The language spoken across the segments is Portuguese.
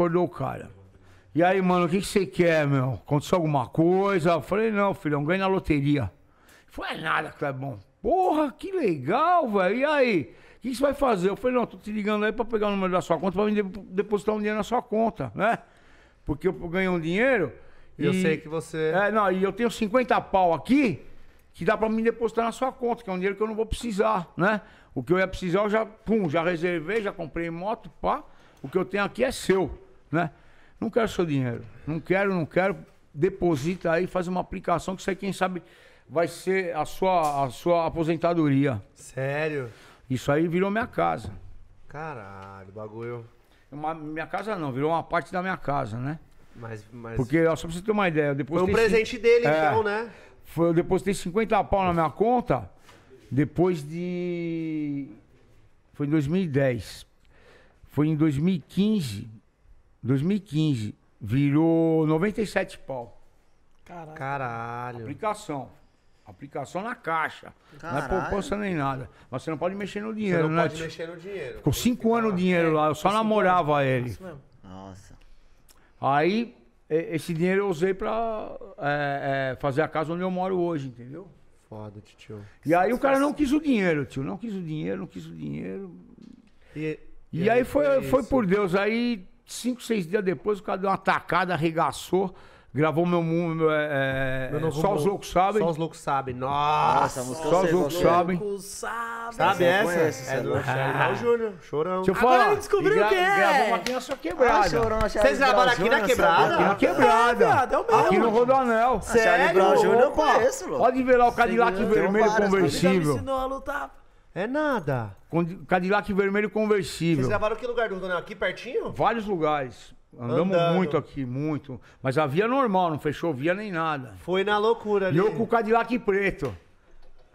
acordou o cara. E aí, mano, o que, que você quer, meu? Aconteceu alguma coisa? Eu falei, não, filhão, ganhei na loteria. Foi é nada, Clebão. Porra, que legal, velho. E aí? O que, que você vai fazer? Eu falei, não, tô te ligando aí pra pegar o número da sua conta, pra me depositar um dinheiro na sua conta, né? Porque eu ganhei um dinheiro. E eu sei que você. É, não, e eu tenho 50 pau aqui que dá pra me depositar na sua conta, que é um dinheiro que eu não vou precisar, né? O que eu ia precisar, eu já, pum, já reservei, já comprei moto, pá. O que eu tenho aqui é seu né? Não quero seu dinheiro. Não quero, não quero. Deposita aí, faz uma aplicação que você, quem sabe, vai ser a sua, a sua aposentadoria. Sério? Isso aí virou minha casa. Caralho, bagulho. É uma, minha casa não, virou uma parte da minha casa, né? Mas, mas... Porque, ó, só pra você ter uma ideia, depois. Foi um presente dele, é, então, né? Foi, eu depositei 50 pau na minha conta depois de. Foi em 2010. Foi em 2015 2015. Virou 97 pau. Caralho. Caralho. Aplicação. Aplicação na caixa. Caralho. Não é poupança nem nada. Mas você não pode mexer no dinheiro, né? Não pode né? mexer no dinheiro. Ficou cinco anos tá o dinheiro é, lá. Eu só tá namorava anos. ele. Nossa, Nossa. Aí, esse dinheiro eu usei pra é, é, fazer a casa onde eu moro hoje, entendeu? Foda, tio. E aí o cara não quis o dinheiro, tio. Não quis o dinheiro, não quis o dinheiro. E, e, e aí, foi, foi por Deus. Aí Cinco, seis dias depois, o cara deu uma tacada, arregaçou. Gravou meu mundo. É, é só os loucos sabem. Só os loucos sabem. Nossa, Nossa só os loucos é sabem. Sabe essa? é, do ah. Júnior. Chorão. Deixa eu falar. Agora descobriu o que é. uma aqui na sua quebrada. Ah, Vocês gravaram aqui na quebrada? Aqui na quebrada. É, é o mesmo. Aqui no Rodoanel. Sério? Charlie Júnior eu conheço, Pode ver lá o Cadillac vermelho tá conversível. Ele me ensinou a lutar. É nada. Cadillac vermelho conversível. Vocês gravaram que lugar do Aqui pertinho? Vários lugares. Andamos Andando. muito aqui, muito. Mas a via normal, não fechou via nem nada. Foi na loucura E ali. eu com o Cadillac preto.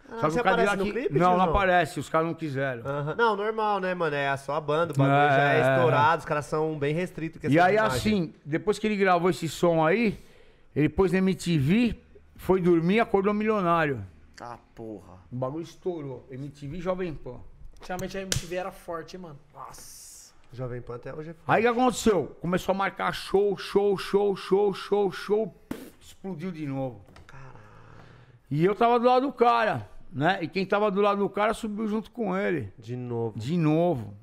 Ah, Só que você o aparece Cadillac. no clipe, não, não aparece, os caras não quiseram. Não, normal, né, mano? É só a banda, o bagulho já é É. estourado, os caras são bem restritos. com E aí, imagem. assim, depois que ele gravou esse som aí, ele pôs na MTV, foi dormir, acordou milionário. Ah, porra. O bagulho estourou. MTV Jovem Pan. Realmente a MTV era forte, hein, mano. Nossa. Jovem Pan até hoje é forte. Aí o que aconteceu? Começou a marcar show, show, show, show, show, show. Explodiu de novo. Caralho. E eu tava do lado do cara, né? E quem tava do lado do cara subiu junto com ele. De novo. De novo.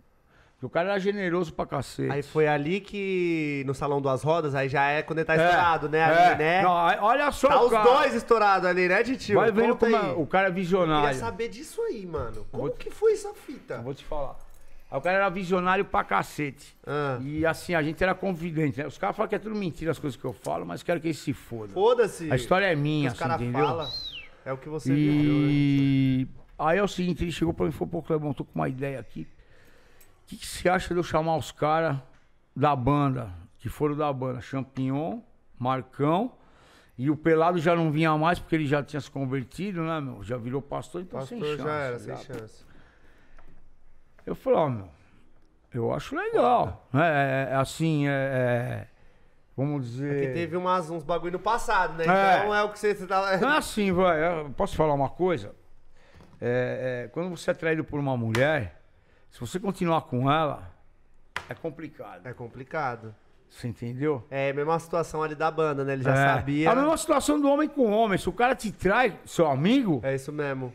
O cara era generoso pra cacete. Aí foi ali que, no Salão Duas Rodas, aí já é quando ele tá é, estourado, né? Ali, é. né? Não, olha só, Tá os dois estourados ali, né, Titio? Vai vendo como aí. o cara é Eu queria visionário. saber disso aí, mano. Como que foi essa fita? Vou te falar. Aí o cara era visionário pra cacete. Ah. E assim, a gente era confidente, né? Os caras falam que é tudo mentira as coisas que eu falo, mas quero que eles se fodam. Foda-se. A história é minha, Os assim, caras entendeu? falam. É o que você viveu, né? E aí é o seguinte, ele chegou pra mim e falou, pô, Clebão, tô com uma ideia aqui que, que você acha de eu chamar os caras da banda, que foram da banda? Champignon, Marcão. E o Pelado já não vinha mais porque ele já tinha se convertido, né, meu? Já virou pastor, então pastor sem chance. já era, sem chance. Eu falei, ó, oh, meu, eu acho legal. Né? É, é, é assim, é, é, Vamos dizer. É que teve umas, uns bagulho no passado, né? É. Então é o que você, tá. Não é assim, vai. É, posso falar uma coisa? quando você é traído por uma mulher, se você continuar com ela, é complicado. É complicado. Você entendeu? É, a mesma situação ali da banda, né? Ele já é. sabia. A mesma situação do homem com homem. Se o cara te trai, seu amigo. É isso mesmo.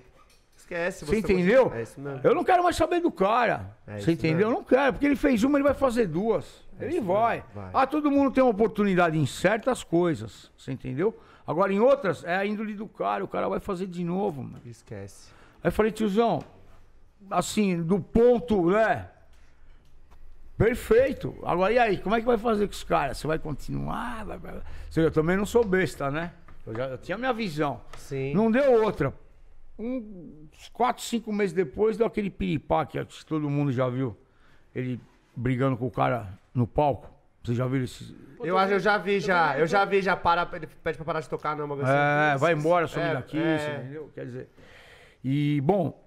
Esquece, você. Você entendeu? É isso mesmo. Eu não quero mais saber do cara. É você entendeu? Mesmo. Eu não quero, porque ele fez uma, ele vai fazer duas. É ele vai. vai. Ah, todo mundo tem uma oportunidade em certas coisas. Você entendeu? Agora, em outras, é a índole do cara. O cara vai fazer de novo, mano. Esquece. Aí eu falei, tiozão, assim, do ponto, né? Perfeito. Agora, e aí? Como é que vai fazer com os caras? Você vai continuar? Eu também não sou besta, né? Eu já eu tinha minha visão. Sim. Não deu outra. Um, uns 4, 5 meses depois, deu aquele piripá que todo mundo já viu. Ele brigando com o cara no palco. Você já viu esse. Eu acho, eu já vi já. Eu já vi já. Para, ele pede pra parar de tocar, não, uma É, assim, vai embora, some é, daqui, é. Isso, entendeu? Quer dizer. E, bom,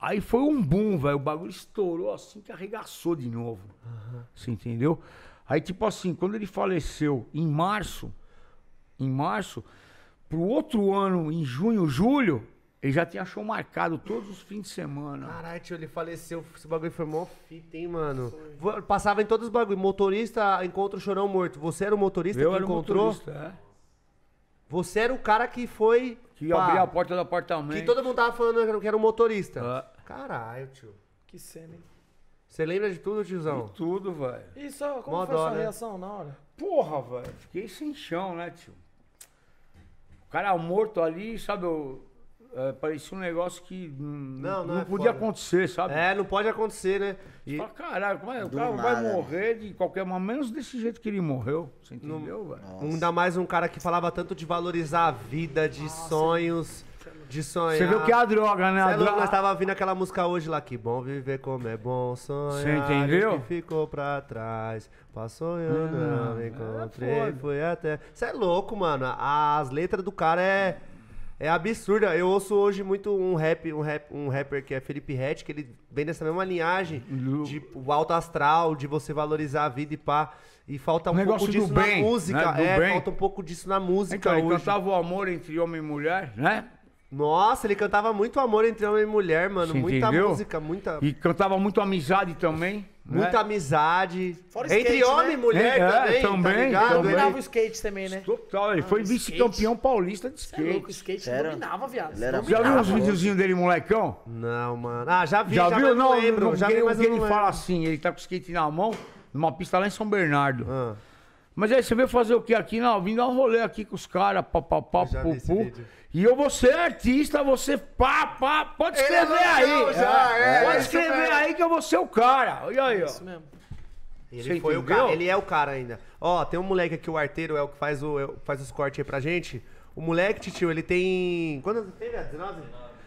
Aí foi um boom, velho. O bagulho estourou assim que arregaçou de novo. Uhum. Você entendeu? Aí, tipo assim, quando ele faleceu em março, em março, pro outro ano, em junho, julho, ele já tinha show marcado todos os fins de semana. Caralho, tio, ele faleceu. Esse bagulho foi mó fita, hein, mano? Passava em todos os bagulhos. Motorista encontra o chorão morto. Você era o motorista Eu que era encontrou? O motorista, é. Você era o cara que foi que Pá. a porta do apartamento. Que todo mundo tava falando que era um motorista. Ah. Caralho, tio. Que cena, hein? Você lembra de tudo, tiozão? De tudo, velho. E só, como Mó foi a sua né? reação na hora? Porra, velho. Fiquei sem chão, né, tio? O cara morto ali, sabe? Eu, é, parecia é um negócio que não, não, não é podia acontecer, sabe? É, não pode acontecer, né? E... Fala, caralho, é? o cara nada, vai morrer de qualquer maneira, menos desse jeito que ele morreu. Você entendeu, velho? Ainda mais um cara que falava tanto de valorizar a vida, de Nossa. sonhos. De sonhar. Você viu que é a droga, né? É a droga... Nós tava vindo aquela música hoje lá, que bom viver como é bom sonhar. Você entendeu? Que ficou pra trás, passou eu não, não me encontrei, é fui até... Você é louco, mano. As letras do cara é é absurda. Eu ouço hoje muito um rap, um rap, um rapper que é Felipe Rett, que ele vem dessa mesma linhagem de o alto astral, de você valorizar a vida e pá. E falta um pouco disso bem, na música. Né? É, bem. falta um pouco disso na música. Então, hoje. cantava o amor entre homem e mulher, né? Nossa, ele cantava muito amor entre homem e mulher, mano. Você muita entendeu? música, muita. E cantava muito amizade também. Né? Muita né? amizade. Fora entre skate, homem né? e mulher é, também, também, tá Também. Dominava o skate também, né? Total, ele ah, foi vice-campeão paulista de skate. Você é louco, o skate Sério? dominava, viado. dominava, já viu uns videozinhos dele, molecão? Não, mano. Ah, já vi, já, já viu? Não, não lembro. Não, já vi, mas que ele lembro. fala assim, ele tá com o skate na mão, numa pista lá em São Bernardo. Ah. Mas aí você veio fazer o que aqui? Não, vim dar um rolê aqui com os caras, papapá, pupu. E eu vou ser artista, você pá, pá, pode é escrever é aí. Já, é, é pode é, escrever aí que eu vou ser o cara. E aí, é ó. Isso mesmo. Ele foi o cara, ele é o cara ainda. Ó, tem um moleque aqui, o arteiro, é o que faz, o, é, faz os cortes aí pra gente. O moleque, tio, ele tem. Quantos teve? 19?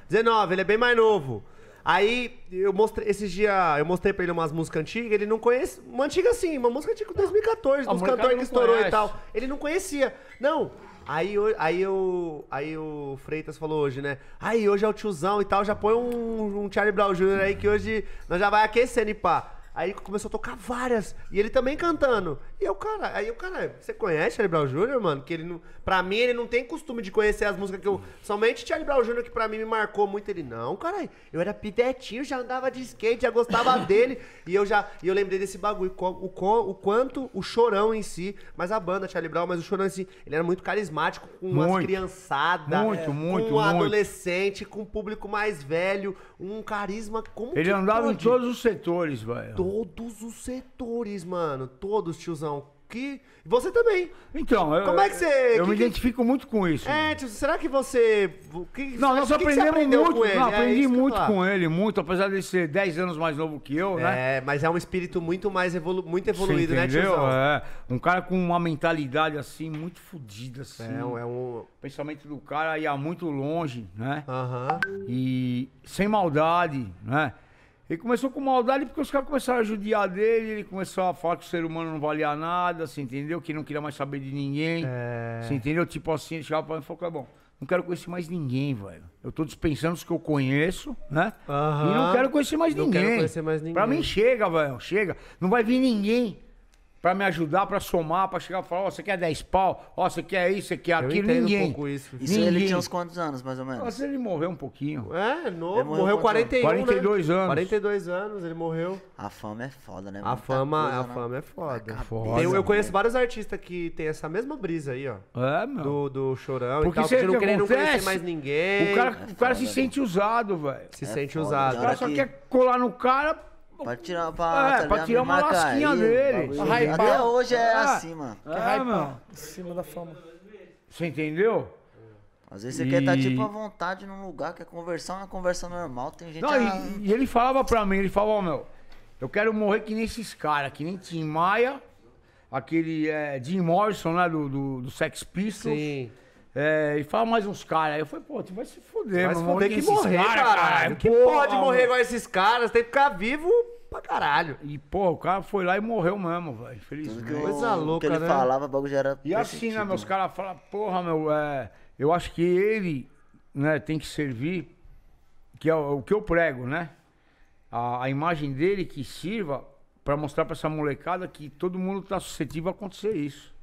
19, ele é bem mais novo. Aí eu mostrei, esses dias eu mostrei pra ele umas músicas antigas, ele não conhece. Uma antiga assim, uma música antiga de 2014, dos cantores que estourou conhece. e tal. Ele não conhecia. Não. Aí, aí, eu, aí o Freitas falou hoje, né? Aí hoje é o tiozão e tal, já põe um, um Charlie Brown Jr. aí que hoje nós já vai aquecendo e pá. Aí começou a tocar várias. E ele também cantando. E eu, cara, aí o cara, você conhece Charlie Brown Jr., mano? Que ele não. Pra mim, ele não tem costume de conhecer as músicas que eu. Somente Charlie Brown Jr., que pra mim me marcou muito. Ele, não, caralho, eu era pivetinho, já andava de skate, já gostava dele. E eu já. E eu lembrei desse bagulho. O, o, o quanto o chorão em si, mas a banda, Charlie Brown, mas o chorão em si, ele era muito carismático com umas muito, criançadas. Muito, é, muito, com um muito. adolescente, com um público mais velho, um carisma. Como ele andava pode? em todos os setores, velho. Todos os setores, mano. Todos, tiozão que. Você também. Então, eu, Como é que você. Eu que, me que... identifico muito com isso. É, tipo, será que você. Que, não, nós aprendemos muito. Com ele? Não, é aprendi é muito com ele, muito, apesar de ser 10 anos mais novo que eu, né? É, mas é um espírito muito mais evolu... muito evoluído, né, Tiozão? É, um cara com uma mentalidade assim, muito fodida, assim. É, é um. O pensamento do cara ia muito longe, né? Aham. Uh -huh. E sem maldade, né? Ele começou com maldade porque os caras começaram a judiar dele, ele começou a falar que o ser humano não valia nada, se assim, entendeu? Que não queria mais saber de ninguém. É... Assim, entendeu? Tipo assim, ele chegava pra mim e falou: bom, não quero conhecer mais ninguém, velho. Eu tô dispensando os que eu conheço, né? Uhum. E não quero conhecer mais não ninguém. Não quero conhecer mais ninguém. Pra mim chega, velho, chega. Não vai vir ninguém para me ajudar, para somar, para chegar e falar, ó, oh, você quer 10 pau, ó, oh, você quer isso, você quer aquilo, ninguém. Um pouco isso. Isso ninguém. ele tinha uns quantos anos, mais ou menos? Nossa, ele morreu um pouquinho. É, novo, ele morreu, morreu 41, 42 né? anos. 42 anos, ele morreu. A fama é foda, né? A tá fama, coisa, a né? fama é foda. foda tem, eu né? conheço vários artistas que tem essa mesma brisa aí, ó. É, meu. Do, do chorão Porque e tal, você não querendo conhecer mais ninguém. O cara, é o cara foda, se sente velho. Né? usado, velho. Se é sente foda, usado. Né? O cara só quer colar no cara Pra tirar, pra, é, tá pra tirar uma é, lasquinha cair, dele. Até hoje é ah, assim, mano. É, é mano. Em cima da fama. Você entendeu? Às vezes você tá e... quer estar tipo à vontade num lugar, quer conversar uma conversa normal, tem gente. Não, a... e, e, ele falava pra mim, ele falava, oh, meu, eu quero morrer que nem esses caras, que nem Tim Maia, aquele é, Jim Morrison, né, do, do, do Sex Pistols. Sim. É, e fala mais uns caras. Aí eu falei, pô, tu vai se fuder, vai mano. Vai se fuder que morrer, cara. cara. Que pô, pode mano. morrer igual esses caras, tem que ficar vivo caralho. E, pô, o cara foi lá e morreu mesmo, velho. Infelizmente. Coisa louca, que ele né? falava, o bagulho já era. E assim, sentido. né, meus caras falam, porra, meu, é, eu acho que ele né, tem que servir, que é o, o que eu prego, né? A, a imagem dele que sirva para mostrar para essa molecada que todo mundo tá suscetível a acontecer isso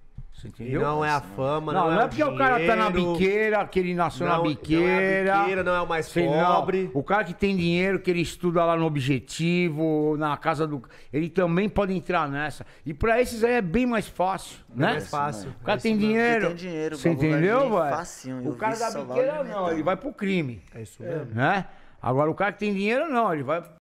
entendeu? E não é a fama, não, não, não é, é porque o, dinheiro, o cara tá na biqueira, que ele nasceu não, na biqueira. Não é, biqueira, não é o mais pobre. Não. O cara que tem dinheiro, que ele estuda lá no objetivo, na casa do. Ele também pode entrar nessa. E pra esses aí é bem mais fácil, é né? Mais fácil. O cara tem dinheiro. Tem dinheiro, Você entendeu, é velho? o cara da biqueira não, ele vai pro crime. É isso né? mesmo. Né? Agora o cara que tem dinheiro não, ele vai